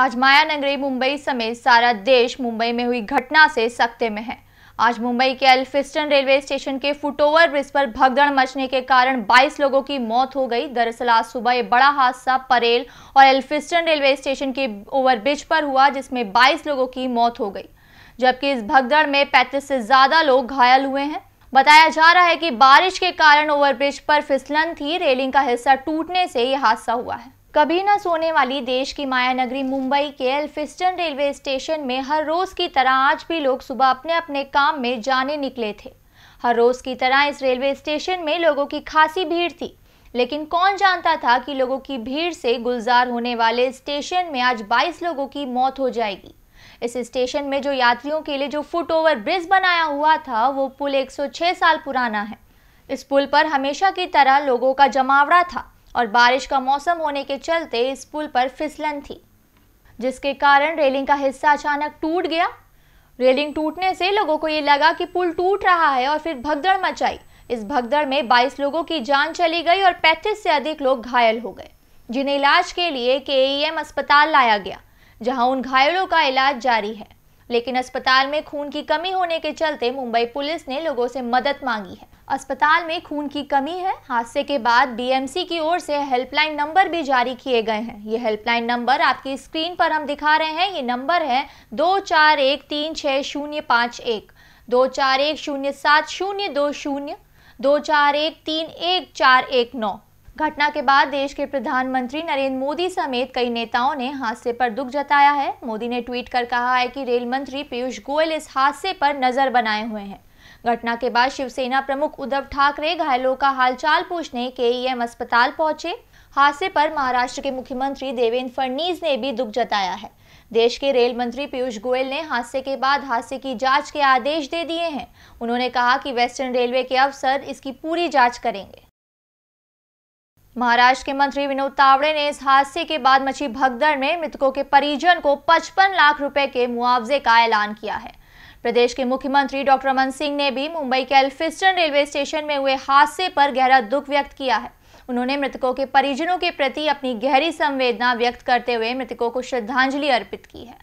आज माया नगरी मुंबई समेत सारा देश मुंबई में हुई घटना से सख्ते में है आज मुंबई के एल्फिस्टन रेलवे स्टेशन के फुटओवर ब्रिज पर भगदड़ मचने के कारण 22 लोगों की मौत हो गई दरअसल आज सुबह ये बड़ा हादसा परेल और एल्फिस्टन रेलवे स्टेशन के ओवरब्रिज पर हुआ जिसमें 22 लोगों की मौत हो गई जबकि इस भगदड़ में 35 से ज़्यादा लोग घायल हुए हैं बताया जा रहा है कि बारिश के कारण ओवरब्रिज पर फिसलन थी रेलिंग का हिस्सा टूटने से ये हादसा हुआ है कभी न सोने वाली देश की माया नगरी मुंबई के एल्फिस्टन रेलवे स्टेशन में हर रोज की तरह आज भी लोग सुबह अपने अपने काम में जाने निकले थे हर रोज की तरह इस रेलवे स्टेशन में लोगों की खासी भीड़ थी लेकिन कौन जानता था कि लोगों की भीड़ से गुलजार होने वाले स्टेशन में आज 22 लोगों की मौत हो जाएगी इस स्टेशन में जो यात्रियों के लिए जो फुट ओवर ब्रिज बनाया हुआ था वो पुल 106 साल पुराना है इस पुल पर हमेशा की तरह लोगों का जमावड़ा था और बारिश का मौसम होने के चलते इस पुल पर फिसलन थी जिसके कारण रेलिंग का हिस्सा अचानक टूट गया रेलिंग टूटने से लोगों को ये लगा कि पुल टूट रहा है और फिर भगदड़ मचाई इस भगदड़ में 22 लोगों की जान चली गई और 35 से अधिक लोग घायल हो गए जिन्हें इलाज के लिए के अस्पताल लाया गया जहां उन घायलों का इलाज जारी है लेकिन अस्पताल में खून की कमी होने के चलते मुंबई पुलिस ने लोगों से मदद मांगी है अस्पताल में खून की कमी है हादसे के बाद बीएमसी की ओर से हेल्पलाइन नंबर भी जारी किए गए हैं ये हेल्पलाइन नंबर आपकी स्क्रीन पर हम दिखा रहे हैं ये नंबर है दो चार एक तीन छः शून्य पाँच एक दो चार एक शून्य सात शून्य दो शून्य दो चार एक तीन एक चार एक नौ घटना के बाद देश के प्रधानमंत्री नरेंद्र मोदी समेत कई नेताओं ने हादसे पर दुख जताया है मोदी ने ट्वीट कर कहा है कि रेल मंत्री पीयूष गोयल इस हादसे पर नज़र बनाए हुए हैं घटना के बाद शिवसेना प्रमुख उद्धव ठाकरे घायलों का हालचाल पूछने के एम अस्पताल पहुंचे हादसे पर महाराष्ट्र के मुख्यमंत्री देवेंद्र फडणवीस ने भी दुख जताया है देश के रेल मंत्री पीयूष गोयल ने हादसे के बाद हादसे की जांच के आदेश दे दिए हैं उन्होंने कहा कि वेस्टर्न रेलवे के अफसर इसकी पूरी जांच करेंगे महाराष्ट्र के मंत्री विनोद तावड़े ने इस हादसे के बाद मची भगदड़ में मृतकों के परिजन को 55 लाख रुपए के मुआवजे का ऐलान किया है प्रदेश के मुख्यमंत्री डॉक्टर रमन सिंह ने भी मुंबई के एल्फिस्टन रेलवे स्टेशन में हुए हादसे पर गहरा दुख व्यक्त किया है उन्होंने मृतकों के परिजनों के प्रति अपनी गहरी संवेदना व्यक्त करते हुए मृतकों को श्रद्धांजलि अर्पित की है